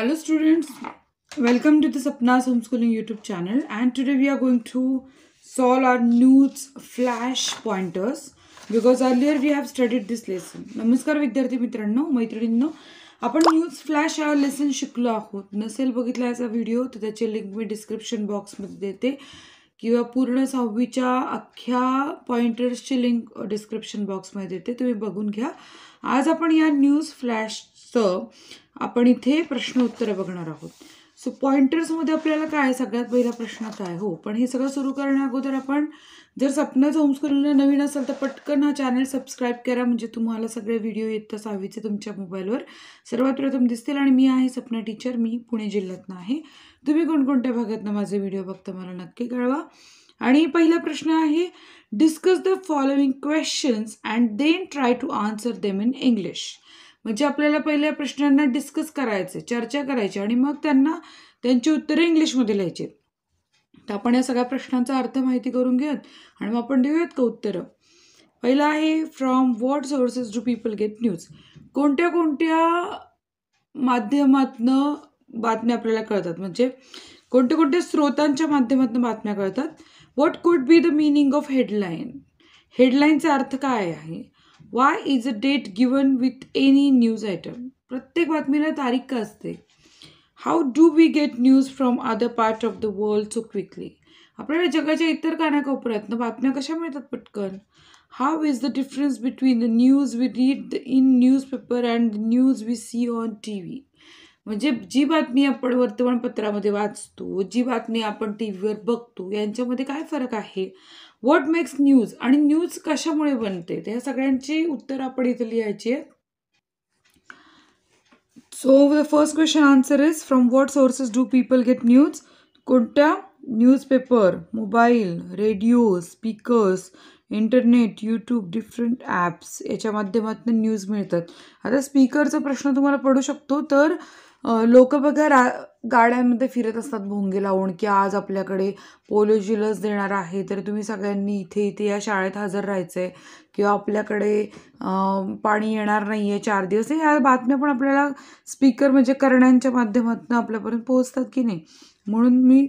Hello students, welcome to the Sapna's Homeschooling YouTube channel and today we are going to solve our Newt's flash pointers because earlier we have studied this lesson. नमस्कार विद्यार्थी मित्रांनो मैत्रिणींनो आपण news flash या lesson शिकलो आहोत नसेल बघितला याचा व्हिडिओ तर त्याची लिंक मी डिस्क्रिप्शन बॉक्समध्ये देते किंवा पूर्ण सहावीच्या अख्ख्या पॉइंटर्सची लिंक डिस्क्रिप्शन बॉक्समध्ये देते तुम्ही बघून घ्या आज आपण या न्यूज फ्लॅशचं आपण इथे प्रश्न उत्तरं बघणार आहोत सो पॉइंटर्समध्ये आपल्याला काय सगळ्यात पहिला प्रश्न काय हो पण हे सगळं सुरू करण्या अगोदर आपण जर सपनाच होमस्कूलला नवीन असेल तर पटकन हा चॅनल सबस्क्राईब करा म्हणजे तुम्हाला सगळे व्हिडिओ येत सहावीचे तुमच्या मोबाईलवर सर्वात प्रथम दिसतील आणि मी आहे सपना टीचर मी पुणे जिल्ह्यातनं आहे तुम्ही कोणकोणत्या भागातनं माझे व्हिडिओ बघता मला नक्की कळवा आणि पहिला प्रश्न आहे discuss the following questions and then try to answer them in English म्हणजे आपल्याला पहिल्या प्रश्नांना डिस्कस करायचे चर्चा करायची आणि मग त्यांना त्यांची उत्तरे इंग्लिशमध्ये लिहायची तर आपण या सगळ्या प्रश्नांचा अर्थ माहिती करून घेऊयात आणि मग आपण देऊयात का उत्तरं पहिलं आहे from what sources do people get news कोणत्या कोणत्या माध्यमातनं बातम्या आपल्याला कळतात म्हणजे कोणत्या कोणत्या स्रोतांच्या माध्यमातून बातम्या कळतात what could be the meaning of headline हेडलाईनचा अर्थ काय आहे why is a date given with any news item प्रत्येक बातमीला तारीख का असते how do we get news from other part of the world so quickly आपल्याला जगाच्या इतर कानाकोपऱ्यातनं बातम्या कशा मिळतात पटकन how is the difference between the news we read the in newspaper and the news we see on T V म्हणजे जी बातमी आपण वर्तमानपत्रामध्ये वाचतो जी बातमी आपण टी व्हीवर बघतो यांच्यामध्ये काय फरक आहे व्हॉट मेक्स न्यूज आणि न्यूज कशामुळे बनते तर ह्या सगळ्यांची उत्तर आपण इथे लिहायची आहेत so the first question answer is from what sources do people get news कोणत्या newspaper mobile radio speakers internet YouTube different apps याच्या माध्यमातून न्यूज मिळतात आता स्पीकरचा प्रश्न तुम्हाला पडू शकतो तर लोक बघा रा गाड्यांमध्ये फिरत असतात भोंगे लावून की आज आपल्याकडे पोलिओची लस देणार आहे तर तुम्ही सगळ्यांनी इथे इथे या शाळेत हजर राहायचं आहे किंवा आपल्याकडे पाणी येणार नाही आहे चार दिवस या बातम्या पण आपल्याला स्पीकर म्हणजे करण्यांच्या माध्यमातून आपल्यापर्यंत पोहोचतात की नाही म्हणून मी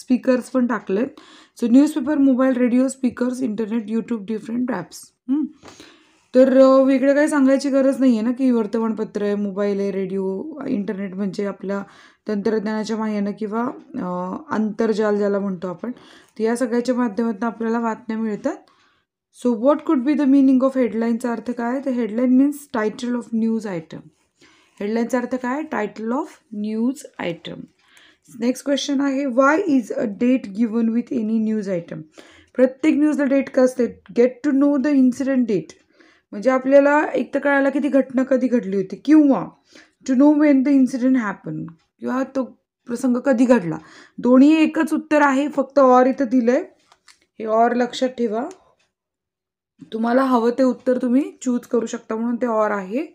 स्पीकर्स पण टाकलेत so newspaper mobile radio speakers internet YouTube different apps तर वेगळं काही सांगायची गरज नाही आहे ना की वर्तमानपत्र आहे मोबाईल आहे रेडिओ इंटरनेट म्हणजे आपल्या तंत्रज्ञानाच्या माह्यानं किंवा आंतरजाल ज्याला म्हणतो आपण तर या सगळ्याच्या माध्यमातून आपल्याला बातम्या मिळतात so what could be the meaning of हेडलाईनचा अर्थ काय तर headline means title of news item हेडलाईनचा अर्थ काय title of news item next question आहे why is a date given with any news item प्रत्येक न्यूजला डेट का असते get to know the incident date म्हणजे आपल्याला एक तर कळायला की ती घटना कधी घडली होती किंवा to know when the incident happen किंवा तो प्रसंग कधी घडला दोन्ही एकच उत्तर आहे फक्त ऑर इथं दिलंय हे ऑर लक्षात ठेवा तुम्हाला हवं ते उत्तर तुम्ही चूज करू शकता म्हणून ते ऑर आहे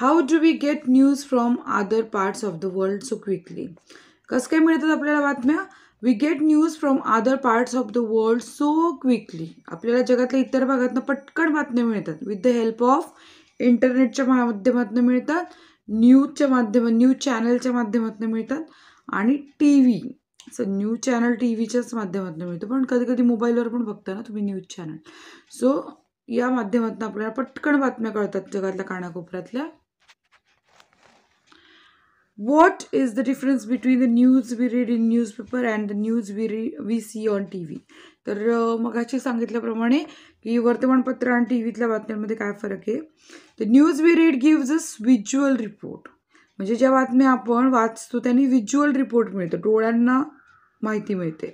how do we get news from other parts of the world so quickly कसं काय मिळतात आपल्याला बातम्या we get news from other parts of the world so quickly आपल्याला जगातल्या इतर भागातनं पटकन बातम्या मिळतात विथ द हेल्प ऑफ इंटरनेटच्या माध्यमातून मिळतात न्यूजच्या माध्यम न्यूज चॅनलच्या माध्यमातून मिळतात आणि T V so news channel T व्हीच्याच माध्यमातून मिळतो पण कधी कधी मोबाईलवर पण बघता ना तुम्ही न्यूज चॅनल सो या माध्यमातून आपल्याला पटकन बातम्या कळतात जगातल्या कानाकोपऱ्यातल्या what is the difference between the news we read in newspaper and the news we री we see on T V तर मगाशी सांगितल्याप्रमाणे की वर्तमानपत्र आणि टी व्हीतल्या बातम्यांमध्ये काय फरक आहे तर news we read gives us visual report म्हणजे ज्या बातम्या आपण वाचतो त्यांनी व्हिज्युअल रिपोर्ट मिळतो डोळ्यांना माहिती मिळते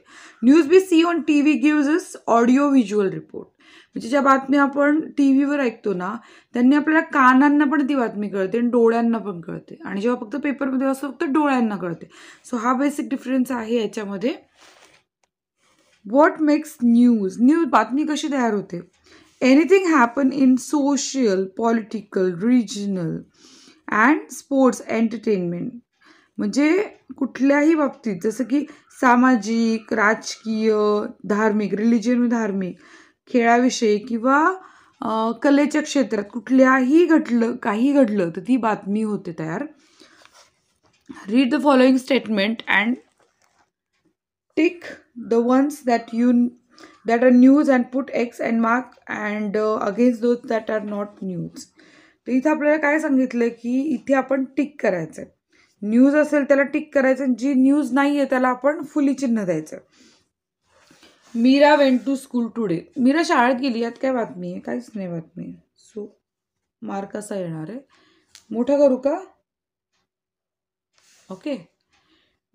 news we see on T V gives us audio visual report म्हणजे ज्या बातम्या आपण टी व्हीवर ऐकतो ना त्यांनी आपल्याला कानांना पण ती बातमी कळते आणि डोळ्यांना पण कळते आणि जेव्हा फक्त पेपरमध्ये असतो फक्त डोळ्यांना कळते सो हा बेसिक डिफरन्स आहे याच्यामध्ये वॉट मेक्स न्यूज न्यूज बातमी कशी तयार होते anything happen in social political regional and sports entertainment म्हणजे कुठल्याही बाबतीत जसं की सामाजिक राजकीय धार्मिक रिलिजियन धार्मिक खेळाविषयी किंवा कलेच्या क्षेत्रात कुठल्याही घडलं काही घडलं तर ती बातमी होते तयार read the following statement and tick the ones that you that are news and put X and mark and against those that are not news तर इथं आपल्याला काय सांगितलं की इथे आपण टिक करायचं आहे न्यूज असेल त्याला टिक करायचं जी न्यूज नाहीये त्याला आपण फुली चिन्ह द्यायचं Meera went to school today Meera शाळेत गेली यात काय बातमी आहे काहीच नाही बातमी सो मार्क असा येणार आहे मोठं करू का ओके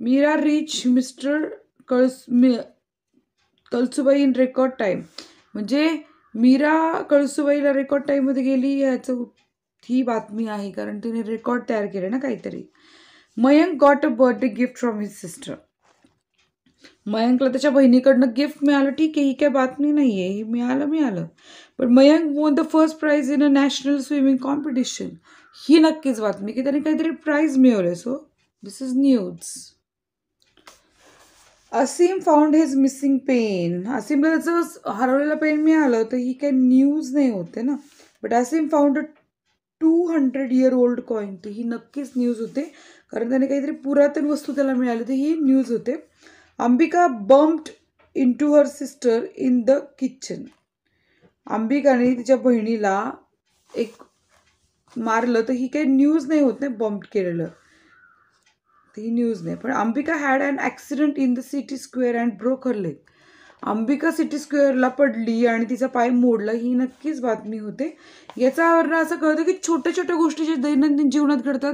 मीरा रीच मिस्टर कळस मी कळसुबाई इन रेकॉर्ड टाईम म्हणजे मीरा कळसुबाईला रेकॉर्ड टाईममध्ये गेली याचं ही बातमी आहे कारण तिने रेकॉर्ड तयार केले ना काहीतरी Mayank got a birthday gift from his sister मयंकला त्याच्या बहिणीकडनं गिफ्ट मिळालं ठीक आहे ही काय बातमी नाही आहे हे मिळालं मिळालं पण Mayank won the first prize in a national swimming competition ही नक्कीच बातमी की त्याने काहीतरी प्राईज मिळवले so this is news Aseem found his missing pen असीमला त्याचं हरवलेला पेन मिळालं तर ही काही न्यूज नाही होते ना but Aseem found a two hundred year old coin तर ही नक्कीच न्यूज होते कारण त्याने काहीतरी पुरातन वस्तू त्याला मिळाली तर ही न्यूज होते Ambika bumped into her sister in the kitchen अंबिकाने तिच्या बहिणीला एक मारलं तर ही काही न्यूज नाही होत नाही बम्प्ड केलेलं ही न्यूज नाही पण Ambika had an accident in the city square and broke her leg Ambika city स्क्वेअरला पडली आणि तिचा पाय मोडला ही नक्कीच बातमी होते याचा याच्यावरनं असं कळतं की छोट्या छोट्या गोष्टी जे दैनंदिन जीवनात घडतात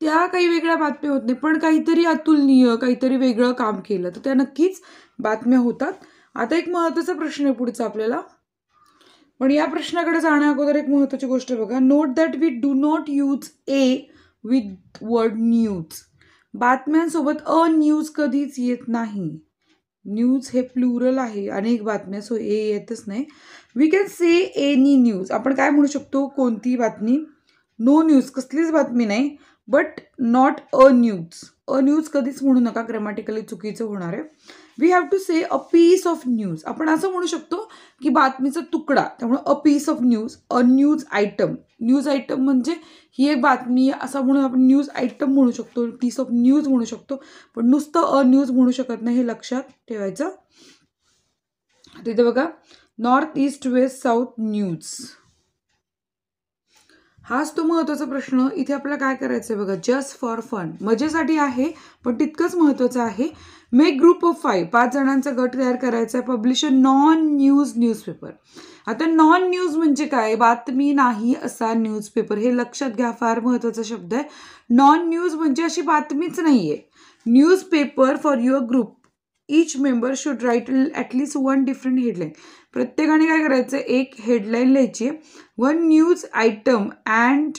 त्या काही वेगळ्या बातम्या होत नाही पण काहीतरी अतुलनीय काहीतरी वेगळं काम केलं तर त्या नक्कीच बातम्या होतात आता एक महत्त्वाचा प्रश्न आहे पुढचा आपल्याला पण या प्रश्नाकडे जाण्या अगोदर एक महत्त्वाची गोष्ट बघा note that we do not use a with word news बातम्यांसोबत अ न्यूज कधीच येत नाही न्यूज हे प्लुरल आहे अनेक बातम्या सो ए येतच नाही we can say any news आपण काय म्हणू शकतो कोणतीही बातमी नो न्यूज कसलीच बातमी नाही but not a news a news कधीच म्हणू नका ग्रॅमॅटिकली चुकीचं होणार आहे we have to say a piece of news आपण असं म्हणू शकतो की बातमीचा तुकडा त्यामुळे a piece of news a news item news item म्हणजे ही एक बातमी असं म्हणून आपण न्यूज आयटम म्हणू शकतो पीस ऑफ न्यूज म्हणू शकतो पण नुसतं अ न्यूज म्हणू शकत नाही हे लक्षात ठेवायचं तिथे बघा north east west south news हाच तो महत्त्वाचा प्रश्न इथे आपल्याला काय करायचं आहे बघा जस्ट फॉर फन मजेसाठी आहे पण तितकंच महत्त्वाचं आहे मेक ग्रुप ऑफ फाईव्ह पाच जणांचा गट तयार करायचा आहे publish a non news newspaper आता नॉन न्यूज म्हणजे काय बातमी नाही असा न्यूजपेपर हे लक्षात घ्या फार महत्वाचा शब्द आहे नॉन न्यूज म्हणजे अशी बातमीच नाही आहे newspaper for your group each member should write at least one different headline प्रत्येकाने काय करायचं एक हेडलाईन लिहायची आहे one news item and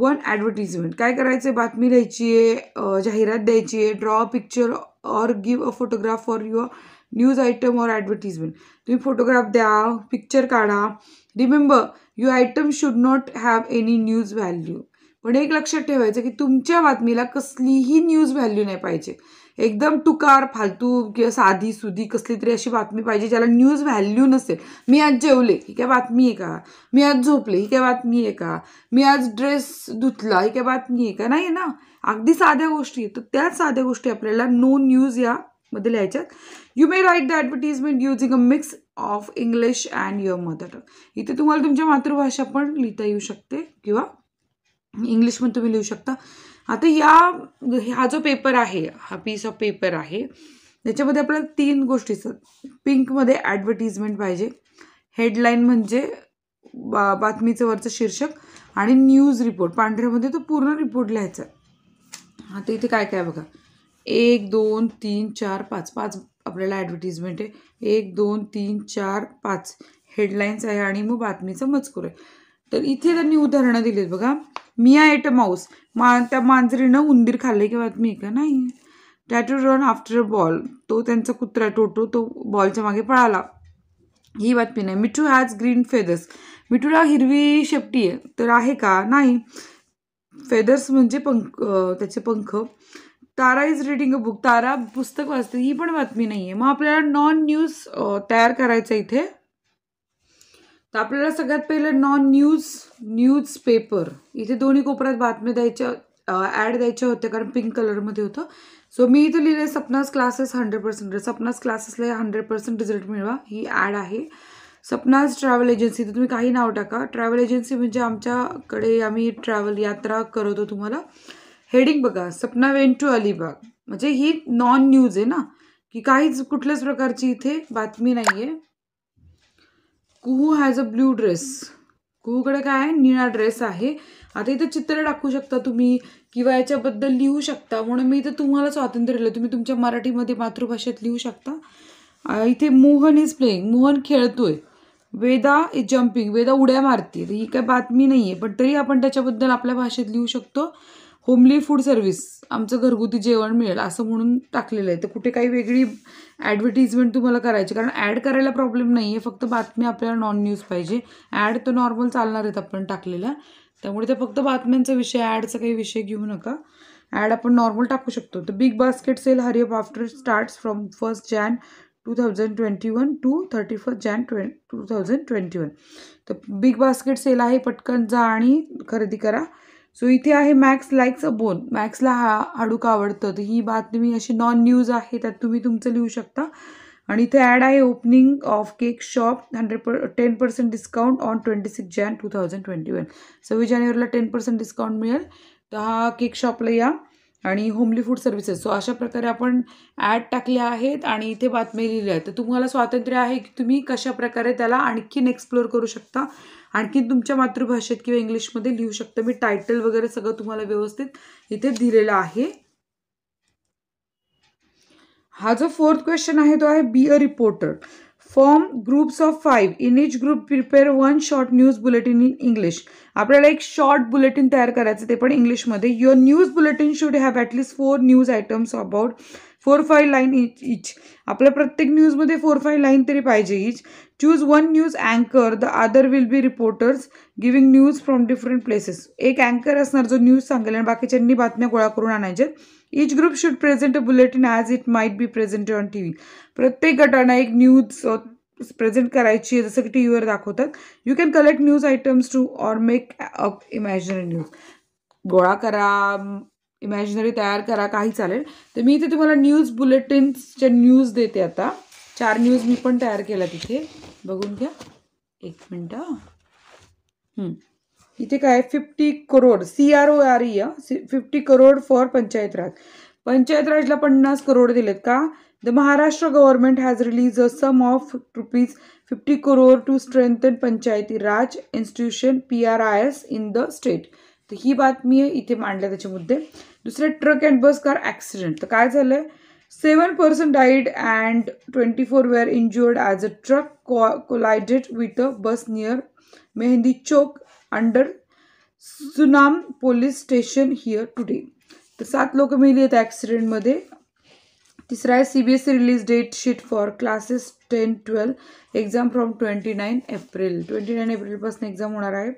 one advertisement काय करायचं बातमी लिहायची आहे जाहिरात द्यायची आहे draw picture or give a photograph for your news item or advertisement तुम्ही फोटोग्राफ द्या पिक्चर काढा remember you item should not have any news value पण एक लक्षात ठेवायचं की तुमच्या बातमीला कसलीही न्यूज व्हॅल्यू नाही पाहिजे एकदम तुकार फालतू किंवा साधी सुधी कसली तरी अशी बातमी पाहिजे ज्याला न्यूज व्हॅल्यू नसेल मी आज जेवले ही काय बातमी आहे का मी आज झोपले ही काय बातमी आहे का मी आज ड्रेस धुतला ही काय बातमी आहे का नाही ना अगदी साध्या गोष्टी तर त्याच साध्या गोष्टी आपल्याला नो न्यूज या मध्ये लिहायच्यात you may write the advertisement using a mix of English and your mother tongue इथे तुम्हाला तुमच्या मातृभाषा पण लिहिता येऊ शकते किंवा इंग्लिश पण तुम्ही लिहू शकता आता या हा जो पेपर आहे हा पीस ऑफ पेपर आहे त्याच्यामध्ये आपल्याला तीन गोष्टीचं पिंकमध्ये ॲडव्हर्टिजमेंट पाहिजे हेडलाईन म्हणजे बा बातमीचं वरचं शीर्षक आणि न्यूज रिपोर्ट पांढऱ्यामध्ये तो पूर्ण रिपोर्ट लिहायचा आता इथे काय काय बघा एक दोन तीन चार पाच पाच आपल्याला ॲडव्हर्टिजमेंट आहे एक दोन तीन चार पाच हेडलाईन्स आहे आणि मग बातमीचं मजकूर आहे तर इथे त्यांनी उदाहरणं दिलीत बघा मिया एट अ माऊस मा त्या मांजरीनं उंदीर खाल्ले की बातमी का नाही Tatu run after a ball तो त्यांचा कुत्रा टोटो तो बॉलच्या मागे पळाला ही बातमी नाही मिठू हॅज ग्रीन फेदर्स मिठूला हिरवी शेपटी आहे तर आहे का नाही फेदर्स म्हणजे पंख त्याचे पंख Tara is reading a book Tara पुस्तक वाचते ही पण बातमी नाही आहे मग आपल्याला नॉन न्यूज तयार करायचं इथे तर आपल्याला सगळ्यात पहिलं नॉन न्यूज न्यूज पेपर इथे दोन्ही कोपऱ्यात बातम्या द्यायच्या ॲड द्यायच्या होत्या कारण पिंक कलरमध्ये होतं सो मी इथे लिहिले Sapna's classes hundred percent Sapna's क्लासेसला हंड्रेड पर्सेंट रिझल्ट मिळवा ही ॲड आहे सपनास ट्रॅव्हल एजन्सी तर तुम्ही काही नाव टाका ट्रॅव्हल एजन्सी म्हणजे आमच्याकडे आम्ही ट्रॅव्हल यात्रा करवतो तुम्हाला हेडिंग बघा सपना वेन टू अलिबाग म्हणजे ही नॉन न्यूज आहे ना की काहीच कुठल्याच प्रकारची इथे बातमी नाही आहे Kuhu has a blue dress कुहूकडे काय निळा ड्रेस आहे आता इथं चित्र टाकू शकता तुम्ही किंवा याच्याबद्दल लिहू शकता म्हणून मी इथं तुम्हाला स्वातंत्र्य दिलं तुम्ही तुमच्या मराठीमध्ये मातृभाषेत लिहू शकता इथे मोहन इज प्लेईंग मोहन खेळतोय वेदा इज जम्पिंग वेदा उड्या मारते ही काय बातमी नाही पण तरी आपण त्याच्याबद्दल आपल्या भाषेत लिहू शकतो होमली फूड सर्व्हिस आमचं घरगुती जेवण मिळेल असं म्हणून टाकलेलं आहे तर कुठे काही वेगळी ॲडव्हर्टिजमेंट तुम्हाला करायची कारण ॲड करायला प्रॉब्लेम नाही आहे फक्त बातमी आपल्याला नॉन न्यूज पाहिजे ॲड तर नॉर्मल चालणार आहेत आपण टाकलेल्या त्यामुळे त्या फक्त बातम्यांचा विषय ॲडचा काही विषय घेऊ नका ॲड आपण नॉर्मल टाकू शकतो तर Big Basket sale hurry up after starts from first Jan two thousand twenty one to thirty first Jan ट्वेन टू थाउजंड ट्वेंटी वन तर बिग बास्केट सेल आहे पटकन जा आणि खरेदी करा सो इथे आहे मॅक्स लाईक्स अ बोन मॅक्सला हा हाडूक आवडतं तर ही बातमी अशी नॉन न्यूज आहे त्यात तुम्ही तुमचं लिहू शकता आणि इथे ॲड आहे opening of cake shop hundred ten percent discount on twenty six Jan two thousand twenty one सव्वीस जानेवारीला टेन पर्सेंट डिस्काउंट मिळेल तर हा केक शॉपला या आणि होमली फूड सर्व्हिसेस सो अशा प्रकारे आपण ॲड टाकल्या आहेत आणि इथे बातमी लिहिल्या आहेत तर तुम्हाला स्वातंत्र्य आहे की तुम्ही कशाप्रकारे त्याला आणखीन एक्सप्लोर करू शकता आणखी तुमच्या मातृभाषेत किंवा इंग्लिशमध्ये लिहू शकता मी टायटल वगैरे सगळं तुम्हाला व्यवस्थित इथे दिलेलं आहे हा जो फोर्थ क्वेश्चन आहे तो आहे be a reporter form groups of five in each group prepare one short news bulletin in English आपल्याला एक शॉर्ट बुलेटिन तयार करायचं ते पण इंग्लिशमध्ये your news bulletin should have at least four news items about four five line each each आपल्या प्रत्येक न्यूजमध्ये फोर फाय लाईन तरी पाहिजे इच चूज वन न्यूज अँकर the other will be reporters giving news from different places एक अँकर असणार जो न्यूज सांगेल आणि बाकीच्यांनी बातम्या गोळा करून आणायच्या each group should present a bulletin as it might be presented on T V प्रत्येक गटांना एक न्यूज प्रेझेंट करायची आहे जसं की टी व्हीवर दाखवतात you can collect news items to or make up imaginary news गोळा करा इमॅजिनरी तयार करा काही चालेल तर मी इथे तुम्हाला न्यूज बुलेटिन्सचे न्यूज देते आता चार न्यूज मी पण तयार केला तिथे बघून घ्या एक मिनटं इथे काय fifty crore e, C R O R E fifty crore for panchayat raj panchayat राजला पन्नास करोड दिलेत का the Maharashtra government has release a sum of rupees fifty crore to strengthen panchayati raj institution P R I S in the state तर ही बातमी इथे मांडल्या त्याचे मुद्दे दुसरे truck and bus car accident तर काय झालं seven person died and twenty four were injured as a truck कॉ collided with a bus near Mehndi Chowk under Sunam police station here today तर सात लोक मेली आहेत ॲक्सिडेंटमध्ये तिसरा आहे C B S C release date sheet for classes ten twelve exam from twenty nine April twenty nine एप्रिलपासून एक्झाम होणार आहे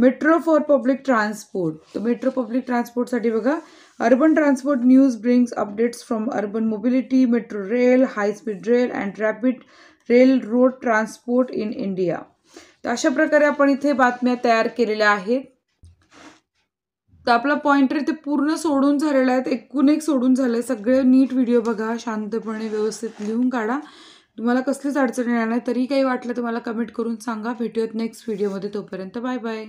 मेट्रो फॉर पब्लिक ट्रान्सपोर्ट तर मेट्रो पब्लिक ट्रान्सपोर्टसाठी बघा urban transport news brings updates from urban mobility metro rail high speed rail and rapid rail road transport in India तर अशा प्रकारे आपण इथे बातम्या तयार केलेल्या आहेत तर आपला पॉइंटर इथे पूर्ण सोडून झालेला आहे एकूण एक सोडून झालं आहे सगळे नीट व्हिडिओ बघा शांतपणे व्यवस्थित लिहून काढा तुम्हाला कसलीच अडचण येणार नाही तरी काही वाटलं तर मला कमेंट करून सांगा भेटूयात नेक्स्ट व्हिडिओमध्ये तोपर्यंत बाय बाय